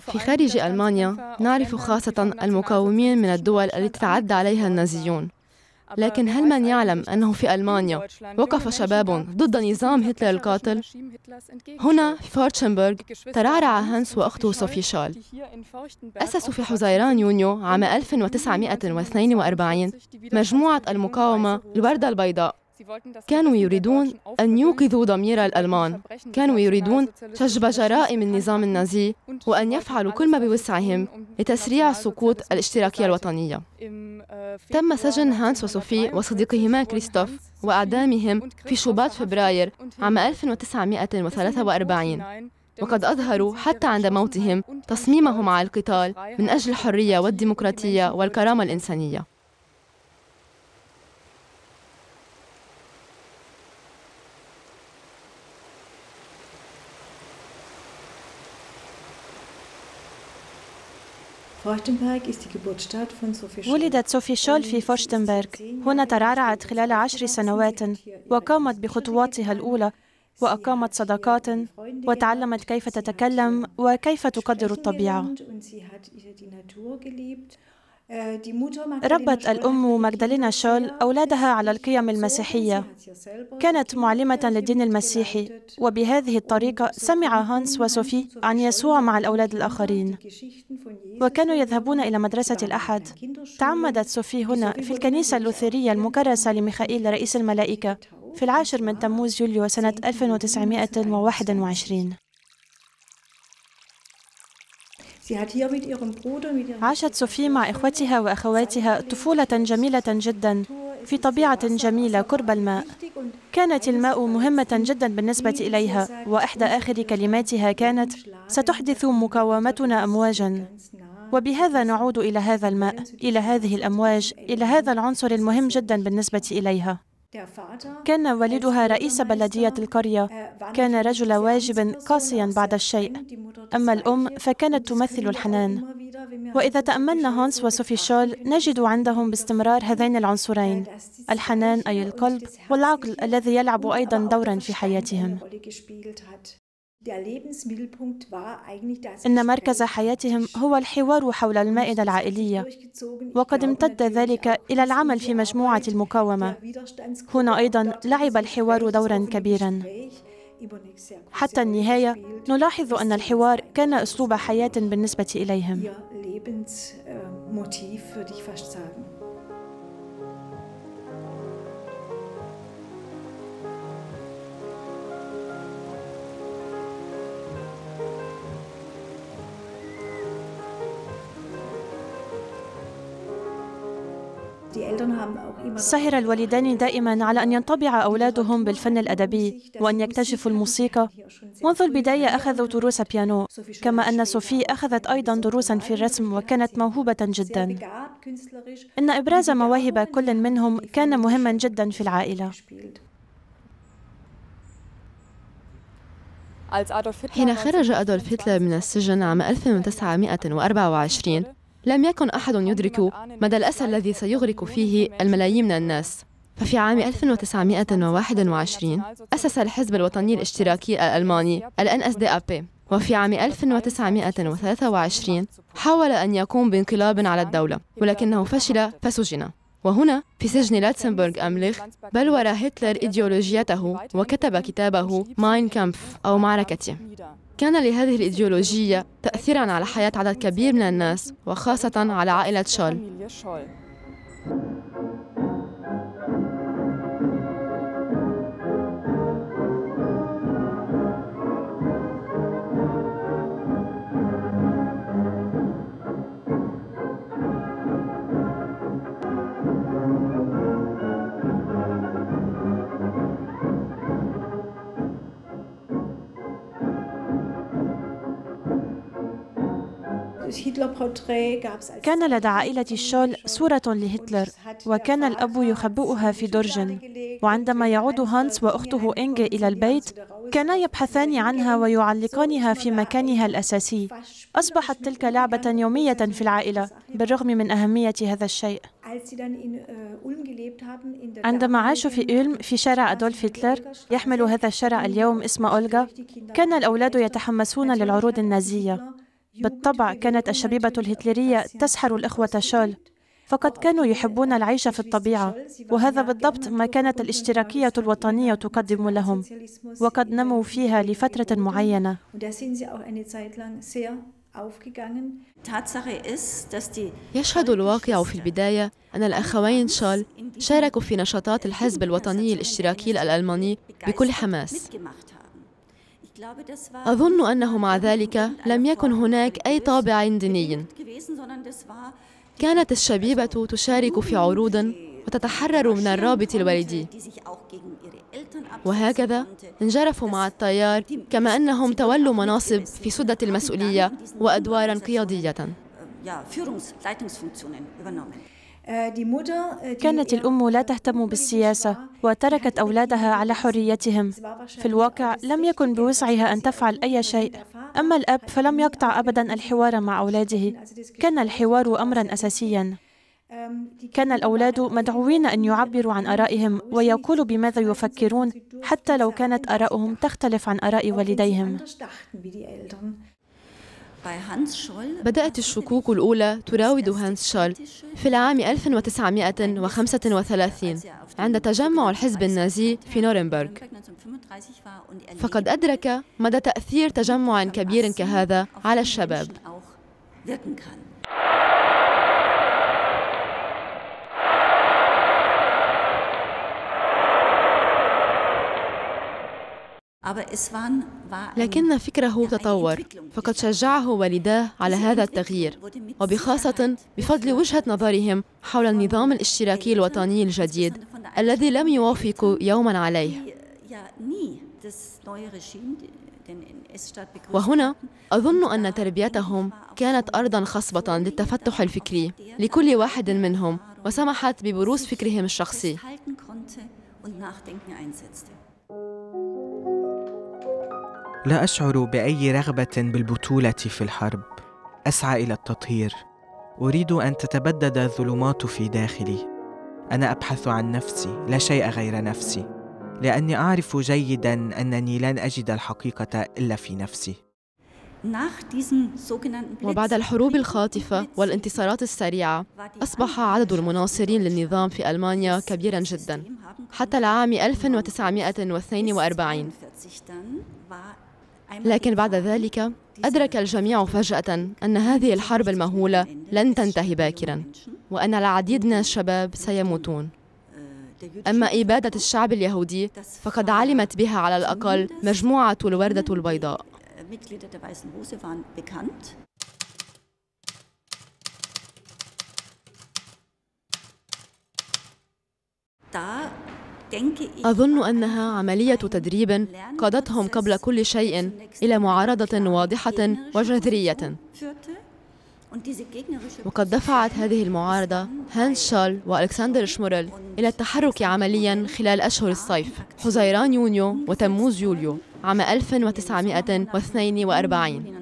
في خارج ألمانيا نعرف خاصة المقاومين من الدول التي تعدى عليها النازيون لكن هل من يعلم أنه في ألمانيا وقف شباب ضد نظام هتلر القاتل؟ هنا في فورتشنبرغ ترعرع هانس وأخته صوفي شال أسسوا في حزيران يونيو عام 1942 مجموعة المقاومة الوردة البيضاء كانوا يريدون أن يوقظوا ضمير الألمان كانوا يريدون شجب جرائم النظام النازي وأن يفعلوا كل ما بوسعهم um لتسريع سقوط الاشتراكية äh, الوطنية تم سجن هانس وصوفي وصديقهما كريستوف وأعدامهم في شباط فبراير عام 1943 وقد أظهروا حتى عند موتهم تصميمهم على القتال من أجل الحرية والديمقراطية والكرامة الإنسانية ولدت صوفي شول في فورشتنبرغ هنا ترعرعت خلال عشر سنوات وقامت بخطواتها الأولى وأقامت صداقات وتعلمت كيف تتكلم وكيف تقدر الطبيعة آه، ربت الأم ماجدالينا شول أولادها على القيم المسيحية كانت معلمة للدين المسيحي وبهذه الطريقة سمع هانس وسوفي عن يسوع مع الأولاد الآخرين وكانوا يذهبون إلى مدرسة الأحد تعمدت سوفي هنا في الكنيسة اللوثرية المكرسة لميخائيل رئيس الملائكة في العاشر من تموز يوليو سنة 1921 عاشت صوفي مع إخوتها وأخواتها طفولة جميلة جدا في طبيعة جميلة قرب الماء كانت الماء مهمة جدا بالنسبة إليها وإحدى آخر كلماتها كانت ستحدث مقاومتنا أمواجا وبهذا نعود إلى هذا الماء إلى هذه الأمواج إلى هذا العنصر المهم جدا بالنسبة إليها كان والدها رئيس بلدية القرية äh, كان رجل واجب قاسيا بعد الشيء أما الأم فكانت تمثل الحنان وإذا تأملنا هانس وسوفي شول نجد عندهم باستمرار هذين العنصرين الحنان أي القلب والعقل الذي يلعب أيضا دورا في حياتهم إن مركز حياتهم هو الحوار حول المائدة العائلية وقد امتد ذلك إلى العمل في مجموعة المقاومة هنا أيضا لعب الحوار دورا كبيرا حتى النهاية نلاحظ أن الحوار كان أسلوب حياة بالنسبة إليهم سهر الوالدان دائما على أن ينطبع أولادهم بالفن الأدبي وأن يكتشفوا الموسيقى منذ البداية أخذوا دروس بيانو كما أن سوفي أخذت أيضا دروسا في الرسم وكانت موهوبة جدا إن إبراز مواهب كل منهم كان مهما جدا في العائلة حين خرج أدولف هتلر من السجن عام 1924 لم يكن أحد يدرك مدى الأسى الذي سيغرق فيه الملايين من الناس ففي عام 1921 أسس الحزب الوطني الاشتراكي الألماني ال NSDAP وفي عام 1923 حاول أن يقوم بانقلاب على الدولة ولكنه فشل فسجن وهنا في سجن لاتسنبرغ أمليخ بلور هتلر إيديولوجيته وكتب كتابه ماين كامف أو معركتي كان لهذه الإيديولوجية تأثيراً على حياة عدد كبير من الناس وخاصة على عائلة شول كان لدى عائلة الشول صورة لهتلر وكان الأب يخبئها في درج وعندما يعود هانس وأخته إنجي إلى البيت كانا يبحثان عنها ويعلقانها في مكانها الأساسي أصبحت تلك لعبة يومية في العائلة بالرغم من أهمية هذا الشيء äh, عندما عاشوا في أولم في شارع أدولف هتلر يحمل هذا الشارع اليوم اسم أولغا كان الأولاد يتحمسون للعروض النازية بالطبع كانت الشبيبة الهتلرية تسحر الإخوة شول فقد كانوا يحبون العيش في الطبيعة وهذا بالضبط ما كانت الاشتراكية الوطنية تقدم لهم وقد نموا فيها لفترة معينة يشهد الواقع في البداية أن الأخوين شال شاركوا في نشاطات الحزب الوطني الاشتراكي الألماني بكل حماس أظن أنه مع ذلك لم يكن هناك أي طابع ديني كانت الشبيبة تشارك في عروض وتتحرر من الرابط الوالدي وهكذا انجرفوا مع التيار كما أنهم تولوا مناصب في سدة المسؤولية وأدوارا قيادية آه، آه، كانت يعني الأم لا تهتم بالسياسة وتركت يعني أولادها على حريتهم في الواقع لم يكن بوسعها أن تفعل أي شيء أما الأب فلم يقطع أبدا الحوار مع أولاده كان الحوار أمرا أساسيا كان الأولاد مدعوين أن يعبروا عن آرائهم ويقولوا بماذا يفكرون حتى لو كانت آراؤهم تختلف عن آراء والديهم بدأت الشكوك الأولى تراود هانس شول في العام 1935 عند تجمع الحزب النازي في نورنبرغ فقد أدرك مدى تأثير تجمع كبير كهذا على الشباب لكن فكره تطور فقد شجعه والداه على هذا التغيير وبخاصة بفضل وجهة نظرهم حول النظام الاشتراكي الوطني الجديد الذي لم يوافقوا يوما عليه وهنا أظن أن تربيتهم كانت أرضا خصبة للتفتح الفكري er لكل واحد منهم وسمحت ببروز فكرهم الشخصي لا أشعر بأي رغبة بالبطولة في الحرب أسعى إلى التطهير أريد أن تتبدد الظلمات في داخلي أنا أبحث عن نفسي لا شيء غير نفسي لأني أعرف جيدا أنني لن أجد الحقيقة إلا في نفسي وبعد الحروب الخاطفة والانتصارات السريعة أصبح عدد المناصرين للنظام في ألمانيا كبيرا جدا حتى العام 1942 لكن بعد ذلك أدرك الجميع فجأة أن هذه الحرب المهولة لن تنتهي باكرا وأن العديد من الشباب سيموتون uh, أما إبادة الشعب اليهودي فقد علمت بها على الأقل مجموعة الوردة البيضاء uh, أظن أنها عملية تدريب قادتهم قبل كل شيء إلى معارضة واضحة وجذرية وقد دفعت هذه المعارضة هانس شال وألكسندر شمورل إلى التحرك عمليا خلال أشهر الصيف حزيران يونيو وتموز يوليو عام 1942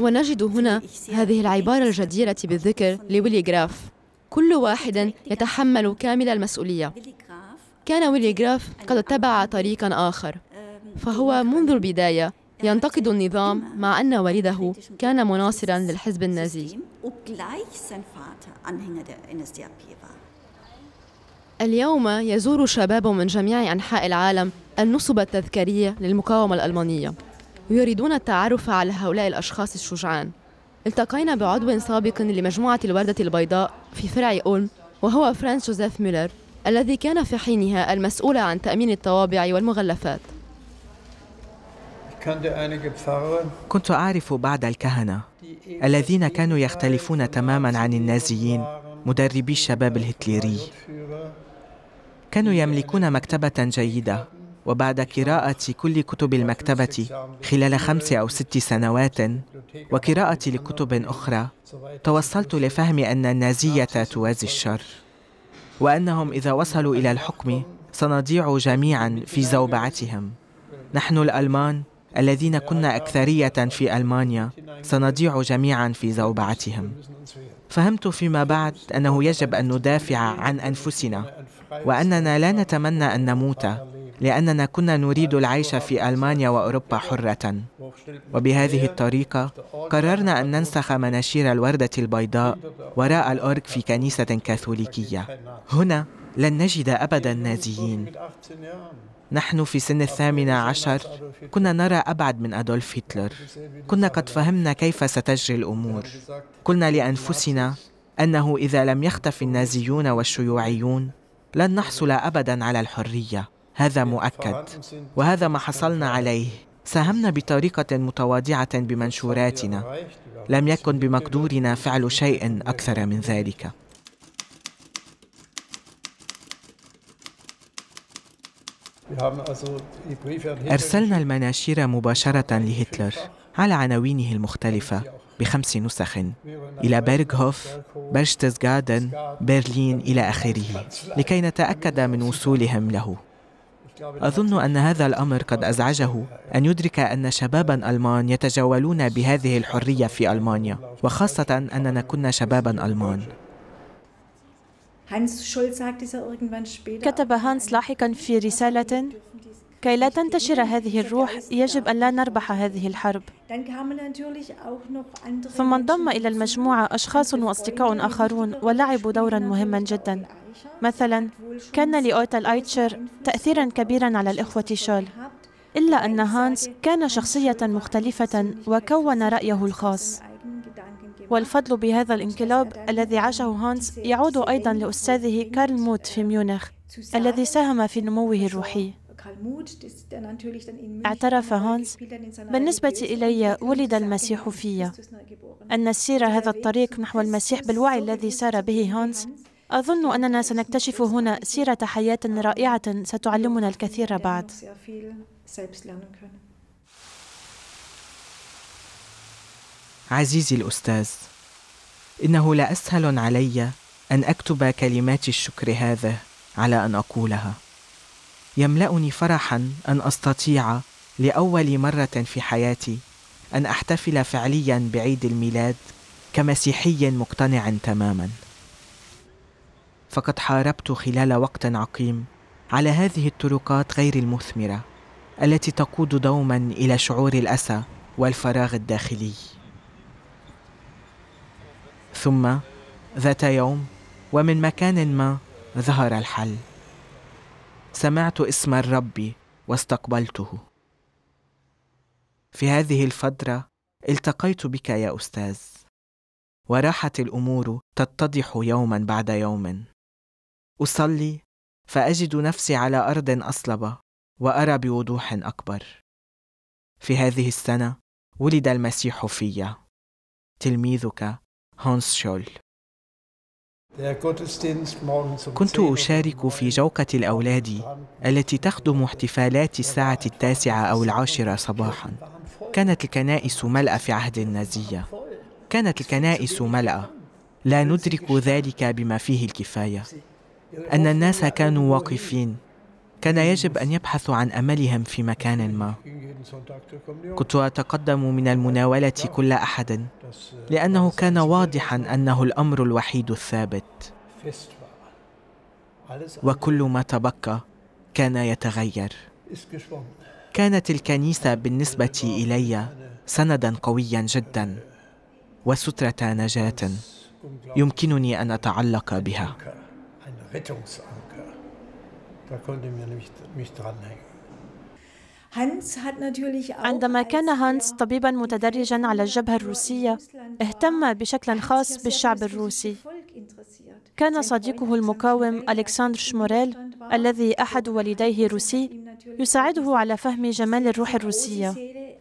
ونجد هنا هذه العبارة الجديرة بالذكر لويلي جراف كل واحد يتحمل كامل المسؤولية كان ويلي جراف قد اتبع طريقا آخر فهو منذ البداية ينتقد النظام مع أن والده كان مناصرا للحزب النازي اليوم يزور شباب من جميع أنحاء العالم النصب التذكارية للمقاومة الألمانية ويريدون التعرف على هؤلاء الأشخاص الشجعان التقينا بعضو سابق لمجموعة الوردة البيضاء في فرع أولم وهو فرانس جوزيف ميلر الذي كان في حينها المسؤول عن تأمين الطوابع والمغلفات كنت أعرف بعض الكهنة الذين كانوا يختلفون تماما عن النازيين مدربي الشباب الهتليري كانوا يملكون مكتبة جيدة وبعد قراءة كل كتب المكتبة خلال خمس أو ست سنوات وقراءة لكتب أخرى توصلت لفهم أن النازية توازي الشر وأنهم إذا وصلوا إلى الحكم سنضيع جميعا في زوبعتهم نحن الألمان الذين كنا أكثرية في ألمانيا سنضيع جميعا في زوبعتهم فهمت فيما بعد أنه يجب أن ندافع عن أنفسنا وأننا لا نتمنى أن نموت لأننا كنا نريد العيش في ألمانيا وأوروبا حرة وبهذه الطريقة قررنا أن ننسخ مناشير الوردة البيضاء وراء الأورك في كنيسة كاثوليكية هنا لن نجد أبدا نازيين نحن في سن الثامنة عشر كنا نرى أبعد من أدولف هتلر كنا قد فهمنا كيف ستجري الأمور قلنا لأنفسنا أنه إذا لم يختف النازيون والشيوعيون لن نحصل أبدا على الحرية هذا مؤكد وهذا ما حصلنا عليه ساهمنا بطريقة متواضعة بمنشوراتنا لم يكن بمقدورنا فعل شيء أكثر من ذلك أرسلنا المناشير مباشرة لهتلر على عناوينه المختلفة بخمس نسخ إلى بيرغهوف، بيرشتسغادن، برلين إلى آخره لكي نتأكد من وصولهم له أظن أن هذا الأمر قد أزعجه أن يدرك أن شبابا ألمان يتجولون بهذه الحرية في ألمانيا وخاصة أننا كنا شبابا ألمان كتب هانس لاحقا في رسالة كي لا تنتشر هذه الروح يجب أن لا نربح هذه الحرب ثم انضم إلى المجموعة أشخاص وأصدقاء آخرون ولعبوا دورا مهما جدا مثلا كان لاوتا آيتشر تأثيرا كبيرا على الإخوة شال إلا أن هانس كان شخصية مختلفة وكون رأيه الخاص والفضل بهذا الانقلاب الذي عاشه هانس يعود أيضا لأستاذه كارل موت في ميونخ الذي ساهم في نموه الروحي اعترف هونز بالنسبة إلي ولد المسيح في أن نسير هذا الطريق نحو المسيح بالوعي الذي سار به هونز أظن أننا سنكتشف هنا سيرة حياة رائعة ستعلمنا الكثير بعد عزيزي الأستاذ إنه لا أسهل علي أن أكتب كلمات الشكر هذا على أن أقولها يملأني فرحا أن أستطيع لأول مرة في حياتي أن أحتفل فعليا بعيد الميلاد كمسيحي مقتنع تماما فقد حاربت خلال وقت عقيم على هذه الطرقات غير المثمره التي تقود دوما الى شعور الاسى والفراغ الداخلي ثم ذات يوم ومن مكان ما ظهر الحل سمعت اسم الرب واستقبلته في هذه الفتره التقيت بك يا استاذ وراحت الامور تتضح يوما بعد يوم اصلي فاجد نفسي على ارض اصلب وارى بوضوح اكبر في هذه السنه ولد المسيح في تلميذك هانس شول كنت أشارك في جوقة الأولاد التي تخدم احتفالات الساعة التاسعة أو العاشرة صباحا كانت الكنائس ملأة في عهد النازية كانت الكنائس ملأة لا ندرك ذلك بما فيه الكفاية أن الناس كانوا واقفين كان يجب أن يبحثوا عن أملهم في مكان ما كنت أتقدم من المناولة كل أحد لأنه كان واضحا أنه الأمر الوحيد الثابت وكل ما تبقى كان يتغير كانت الكنيسة بالنسبة إلي سندا قويا جدا وسترة نجاة يمكنني أن أتعلق بها Da konnte man mich, mich dranhängen. عندما كان هانس طبيبا متدرجا على الجبهة الروسية اهتم بشكل خاص بالشعب الروسي كان صديقه المقاوم ألكسندر شموريل الذي أحد والديه روسي يساعده على فهم جمال الروح الروسية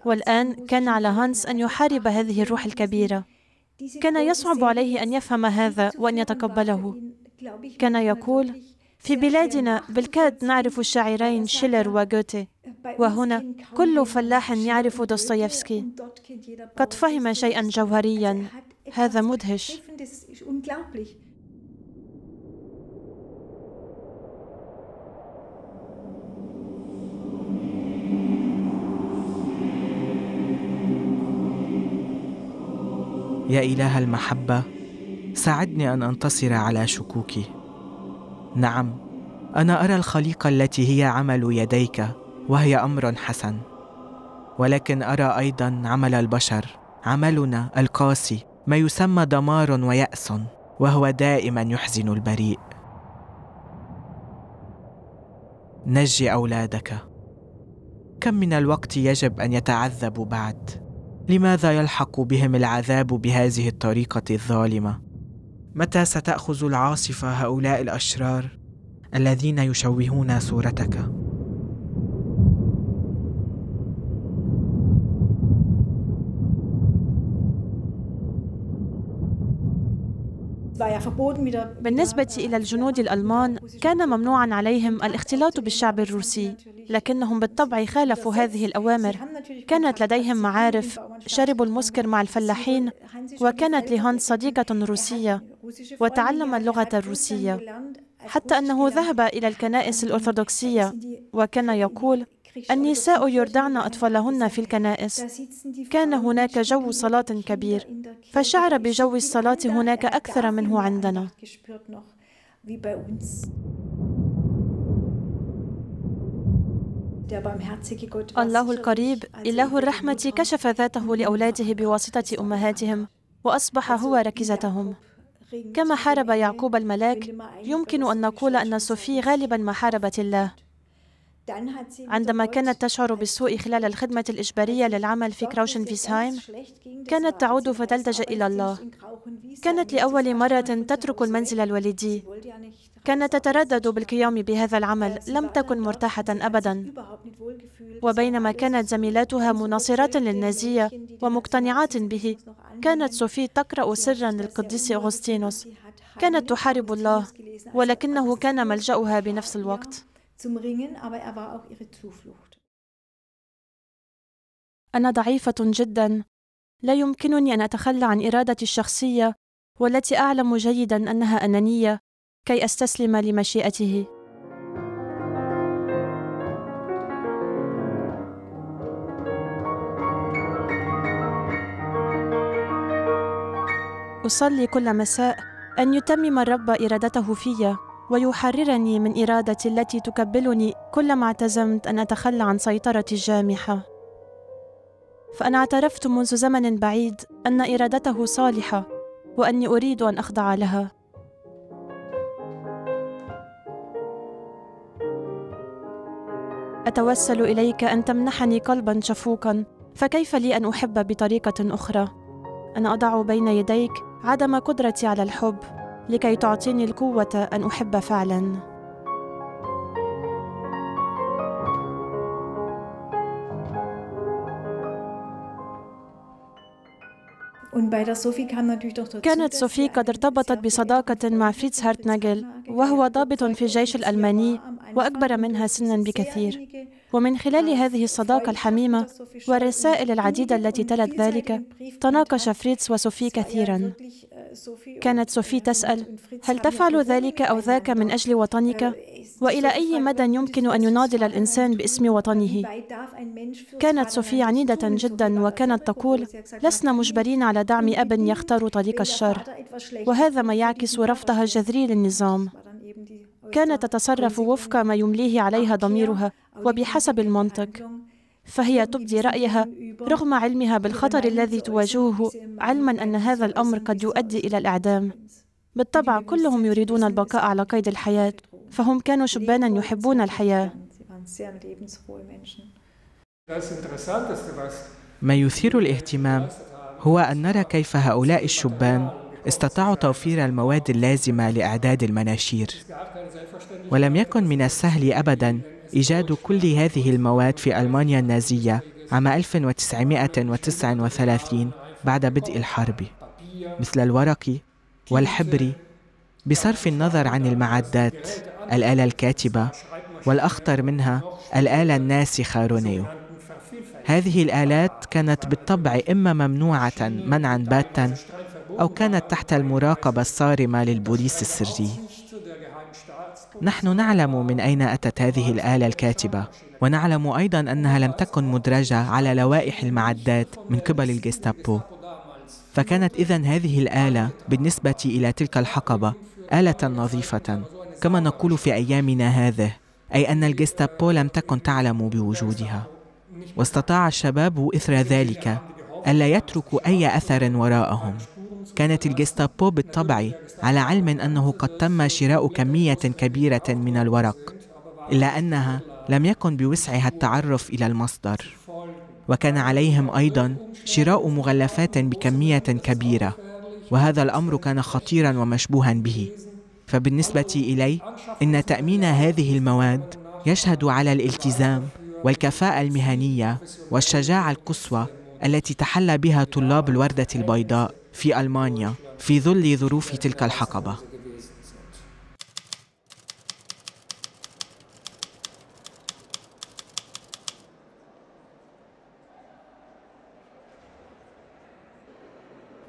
والآن كان على هانس أن يحارب هذه الروح الكبيرة كان يصعب عليه أن يفهم هذا وأن يتقبله كان يقول في بلادنا بالكاد نعرف الشاعرين شيلر وغوتي وهنا كل فلاح يعرف دوستويفسكي قد فهم شيئا جوهريا هذا مدهش يا إله المحبة ساعدني أن أنتصر على شكوكي نعم انا ارى الخليقه التي هي عمل يديك وهي امر حسن ولكن ارى ايضا عمل البشر عملنا القاسي ما يسمى دمار وياس وهو دائما يحزن البريء نج اولادك كم من الوقت يجب ان يتعذبوا بعد لماذا يلحق بهم العذاب بهذه الطريقه الظالمه متى ستأخذ العاصفة هؤلاء الأشرار الذين يشوهون صورتك؟ بالنسبة إلى الجنود الألمان كان ممنوعا عليهم الاختلاط بالشعب الروسي لكنهم بالطبع خالفوا هذه الأوامر كانت لديهم معارف شربوا المسكر مع الفلاحين وكانت لهانس صديقة روسية وتعلم اللغة الروسية حتى أنه ذهب إلى الكنائس الأرثوذكسية وكان يقول النساء يردعن أطفالهن في الكنائس كان هناك جو صلاة كبير فشعر بجو الصلاة هناك أكثر منه عندنا الله القريب إله الرحمة كشف ذاته لأولاده بواسطة أمهاتهم وأصبح هو ركيزتهم كما حارب يعقوب الملاك يمكن أن نقول أن صوفي غالبا ما حاربت الله عندما كانت تشعر بالسوء خلال الخدمة الإجبارية للعمل في كراوشن فيسهايم كانت تعود فتلتجأ إلى الله كانت لأول مرة تترك المنزل الوالدي كانت تتردد بالقيام بهذا العمل لم تكن مرتاحة أبدا وبينما كانت زميلاتها مناصرات للنازية ومقتنعات به كانت صوفي تقرأ سرا للقديس أغسطينوس كانت تحارب الله ولكنه كان ملجأها بنفس الوقت أنا ضعيفة جدا لا يمكنني أن أتخلى عن إرادتي الشخصية والتي أعلم جيدا أنها أنانية كي استسلم لمشيئته اصلي كل مساء ان يتمم الرب ارادته في ويحررني من ارادتي التي تكبلني كلما اعتزمت ان اتخلى عن سيطرتي الجامحه فانا اعترفت منذ زمن بعيد ان ارادته صالحه واني اريد ان اخضع لها اتوسل اليك ان تمنحني قلبا شفوقا فكيف لي ان احب بطريقه اخرى انا اضع بين يديك عدم قدرتي على الحب لكي تعطيني القوه ان احب فعلا كانت صوفي قد ارتبطت بصداقة مع فريتز هارتناجل وهو ضابط في الجيش الألماني وأكبر منها سنا بكثير ومن خلال هذه الصداقة الحميمة والرسائل العديدة التي تلت ذلك تناقش فريتز وسوفي كثيرا كانت سوفي تسأل هل تفعل ذلك أو ذاك من أجل وطنك؟ وإلى أي مدى يمكن أن يناضل الإنسان باسم وطنه؟ كانت سوفي عنيدة جدا وكانت تقول لسنا مجبرين على دعم أب يختار طريق الشر وهذا ما يعكس رفضها الجذري للنظام كانت تتصرف وفق ما يمليه عليها ضميرها وبحسب المنطق فهي تبدي رأيها رغم علمها بالخطر الذي تواجهه علما أن هذا الأمر قد يؤدي إلى الإعدام بالطبع كلهم يريدون البقاء على قيد الحياة فهم كانوا شبانا يحبون الحياة ما يثير الاهتمام هو أن نرى كيف هؤلاء الشبان استطاعوا توفير المواد اللازمة لإعداد المناشير ولم يكن من السهل أبداً إيجاد كل هذه المواد في ألمانيا النازية عام 1939 بعد بدء الحرب مثل الورق والحبر بصرف النظر عن المعدات الآلة الكاتبة والأخطر منها الآلة الناسخة رونيو هذه الآلات كانت بالطبع إما ممنوعة منعا باتا أو كانت تحت المراقبة الصارمة للبوليس السري نحن نعلم من أين أتت هذه الآلة الكاتبة ونعلم أيضا أنها لم تكن مدرجة على لوائح المعدات من قبل الجستابو فكانت إذا هذه الآلة بالنسبة إلى تلك الحقبة آلة نظيفة كما نقول في أيامنا هذه أي أن الجستابو لم تكن تعلم بوجودها واستطاع الشباب إثر ذلك ألا يتركوا أي أثر وراءهم كانت الجستابو بالطبع على علم أنه قد تم شراء كمية كبيرة من الورق إلا أنها لم يكن بوسعها التعرف إلى المصدر وكان عليهم أيضا شراء مغلفات بكمية كبيرة وهذا الأمر كان خطيرا ومشبوها به فبالنسبة إلي إن تأمين هذه المواد يشهد على الالتزام والكفاءة المهنية والشجاعة القصوى التي تحلى بها طلاب الوردة البيضاء في ألمانيا في ظل ظروف تلك الحقبة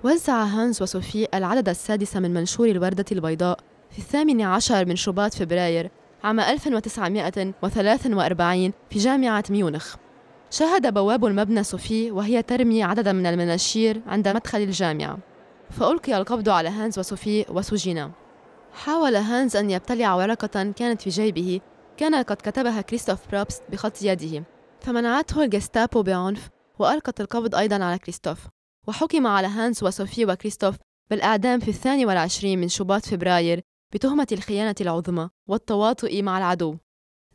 وزع هانز وصوفي العدد السادس من منشور الوردة البيضاء في الثامن عشر من شباط فبراير عام 1943 في جامعة ميونخ شاهد بواب المبنى صوفي وهي ترمي عددا من المناشير عند مدخل الجامعة فألقي القبض على هانز وصوفي وسجنا حاول هانز أن يبتلع ورقة كانت في جيبه كان قد كتبها كريستوف برابست بخط يده فمنعته الجستابو بعنف وألقت القبض أيضا على كريستوف وحكم على هانز وصوفي وكريستوف بالإعدام في الثاني والعشرين من شباط فبراير بتهمة الخيانة العظمى والتواطؤ مع العدو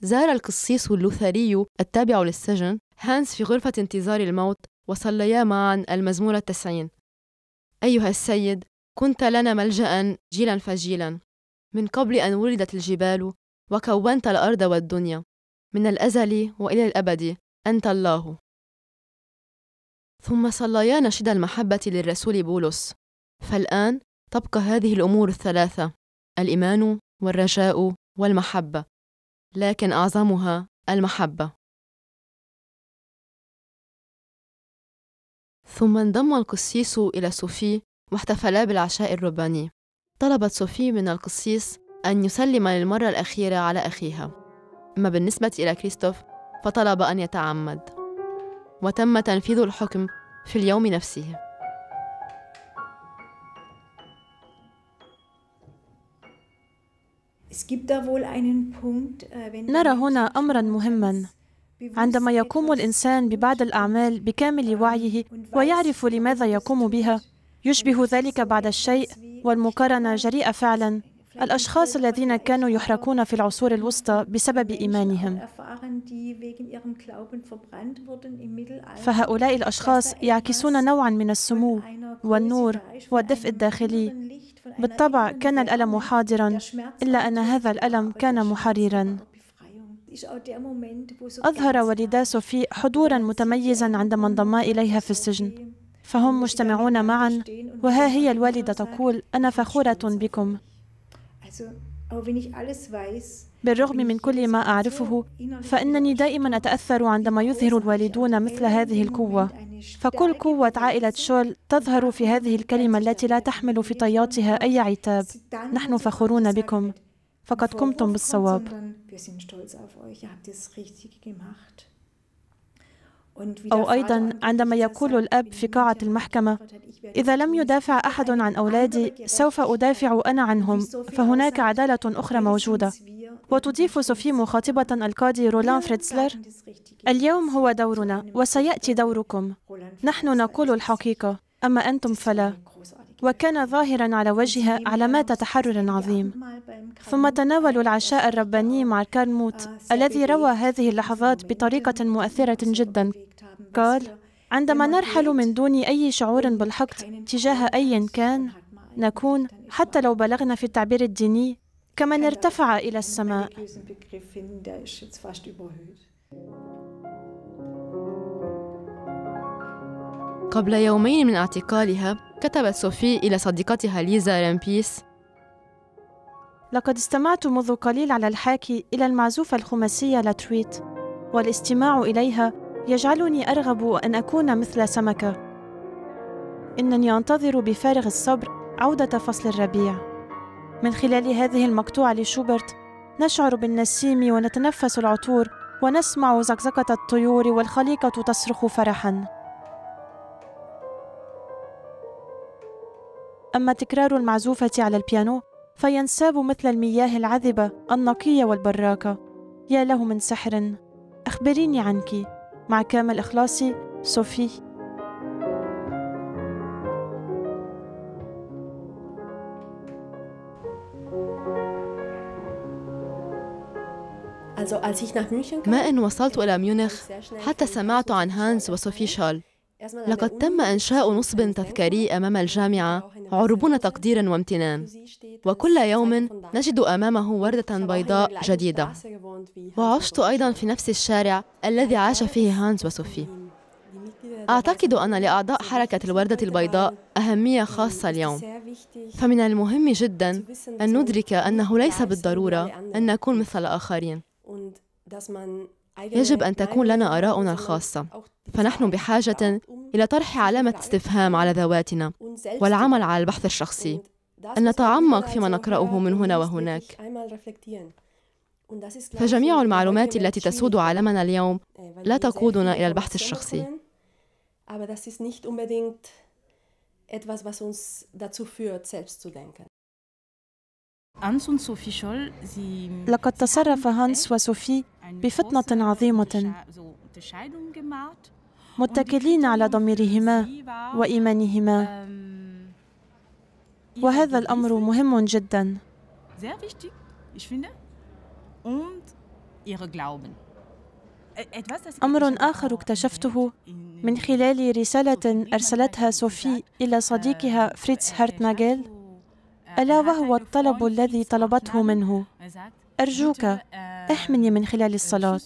زار القسيس اللوثري التابع للسجن هانس في غرفة انتظار الموت وصليا معا المزمور التسعين أيها السيد كنت لنا ملجأ جيلا فجيلا من قبل أن ولدت الجبال وكونت الأرض والدنيا من الأزل وإلى الأبد أنت الله ثم صليا نشيد المحبة للرسول بولس فالآن تبقى هذه الأمور الثلاثة الإيمان والرجاء والمحبة لكن أعظمها المحبة ثم انضم القسيس إلى صوفي واحتفلا بالعشاء الرباني طلبت صوفي من القسيس أن يسلم للمرة الأخيرة على أخيها أما بالنسبة إلى كريستوف فطلب أن يتعمد وتم تنفيذ الحكم في اليوم نفسه äh, نرى هنا أمرا مهما عندما يقوم الإنسان ببعض الأعمال بكامل وعيه ويعرف لماذا يقوم بها يشبه ذلك بعض الشيء والمقارنة جريئة فعلا الأشخاص الذين كانوا يحرقون في العصور الوسطى بسبب إيمانهم فهؤلاء الأشخاص يعكسون نوعا من السمو والنور والدفء الداخلي بالطبع كان الألم حاضرا إلا أن هذا الألم كان محررا أظهر والدا سوفي حضورا متميزا عندما انضما إليها في السجن فهم مجتمعون معا وها هي الوالدة تقول أنا فخورة بكم بالرغم من كل ما أعرفه فإنني دائما أتأثر عندما يظهر الوالدون مثل هذه القوة فكل قوة عائلة شول تظهر في هذه الكلمة التي لا تحمل في طياتها أي عتاب نحن فخورون بكم فقد قمتم بالصواب أو أيضا عندما يقول الأب في قاعة المحكمة إذا لم يدافع أحد عن أولادي سوف أدافع أنا عنهم فهناك عدالة أخرى موجودة وتضيف سوفي مخاطبة القاضي رولان فريتزلر اليوم هو دورنا وسيأتي دوركم نحن نقول الحقيقة أما أنتم فلا وكان ظاهرا على وجهها علامات تحرر عظيم ثم تناولوا العشاء الرباني مع كارموت الذي روى هذه اللحظات بطريقة مؤثرة جدا قال عندما نرحل من دون أي شعور بالحقد تجاه أي كان نكون حتى لو بلغنا في التعبير الديني كمن ارتفع إلى السماء قبل يومين من اعتقالها كتبت صوفي إلى صديقتها ليزا رامبيس لقد استمعت منذ قليل على الحاكي إلى المعزوفة الخماسية لاتويت والاستماع إليها يجعلني أرغب أن أكون مثل سمكة إنني أنتظر بفارغ الصبر عودة فصل الربيع من خلال هذه المقطوعة لشوبرت نشعر بالنسيم ونتنفس العطور ونسمع زقزقة الطيور والخليقة تصرخ فرحاً أما تكرار المعزوفة على البيانو فينساب مثل المياه العذبة النقية والبراكة يا له من سحر أخبريني عنك مع كامل إخلاصي صوفي ما إن وصلت إلى ميونخ حتى سمعت عن هانز وصوفي شال لقد تم إنشاء نصب تذكاري أمام الجامعة عربون تقدير وامتنان وكل يوم نجد أمامه وردة بيضاء جديدة وعشت أيضا في نفس الشارع الذي عاش فيه هانز وسوفي أعتقد أن لأعضاء حركة الوردة البيضاء أهمية خاصة اليوم فمن المهم جدا أن ندرك أنه ليس بالضرورة أن نكون مثل الآخرين يجب أن تكون لنا آراؤنا الخاصة فنحن بحاجة إلى طرح علامة استفهام على ذواتنا والعمل على البحث الشخصي أن نتعمق فيما نقرأه من هنا وهناك فجميع المعلومات التي تسود عالمنا اليوم لا تقودنا إلى البحث الشخصي لقد تصرف هانس وسوفي بفطنة عظيمة متكلين على ضميرهما وإيمانهما وهذا الأمر مهم جدا e-, أمر آخر اكتشفته من خلال رسالة أرسلتها سوفي إلى صديقها äh, فريتز هارتناجيل ألا وهو الطلب الذي طلبته منه أرجوك احمني من خلال الصلاة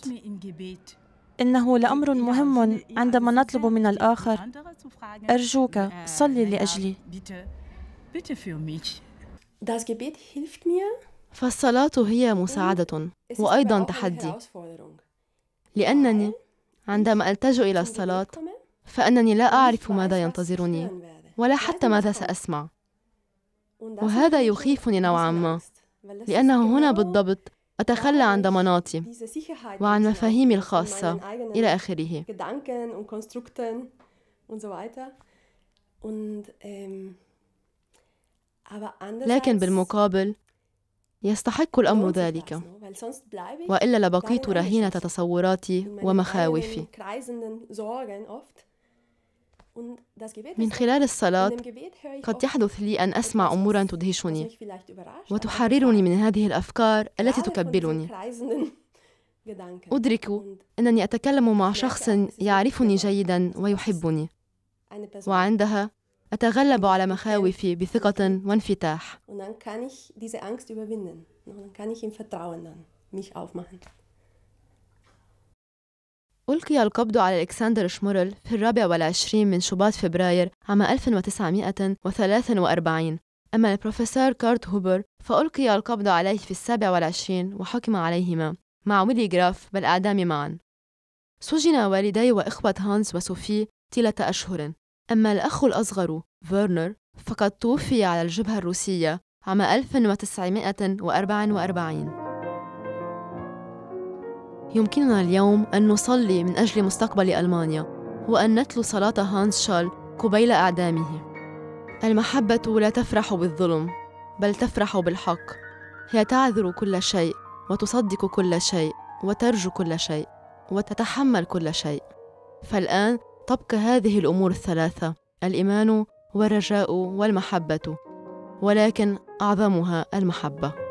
إنه لأمر مهم عندما نطلب من الآخر أرجوك صلي لأجلي فالصلاة هي مساعدة وأيضا تحدي لأنني عندما ألتجئ إلى الصلاة فأنني لا أعرف ماذا ينتظرني ولا حتى ماذا سأسمع وهذا يخيفني نوعا ما لأنه هنا بالضبط أتخلى عن ضماناتي وعن مفاهيمي الخاصة إلى آخره لكن بالمقابل يستحق الأمر ذلك وإلا لبقيت رهينة تصوراتي ومخاوفي من خلال الصلاة قد يحدث لي أن أسمع أمورا تدهشني وتحررني من هذه الأفكار التي تكبلني أدرك أنني أتكلم مع شخص يعرفني جيدا ويحبني وعندها أتغلب على مخاوفي بثقة وانفتاح ألقي القبض على ألكسندر شمورل في الرابع والعشرين من شباط فبراير عام 1943 أما البروفيسور كارت هوبر فألقي القبض عليه في السابع والعشرين وحكم عليهما مع ويلي جراف بالإعدام معا سجن والدي وإخوة هانس وسوفي طيلة أشهر أما الأخ الأصغر فيرنر فقد توفي على الجبهة الروسية عام 1944 يمكننا اليوم أن نصلي من أجل مستقبل ألمانيا وأن نتلو صلاة هانز شال قبيل إعدامه المحبة لا تفرح بالظلم بل تفرح بالحق هي تعذر كل شيء وتصدق كل شيء وترجو كل شيء وتتحمل كل شيء فالآن تبقى هذه الأمور الثلاثة الإيمان والرجاء والمحبة ولكن أعظمها المحبة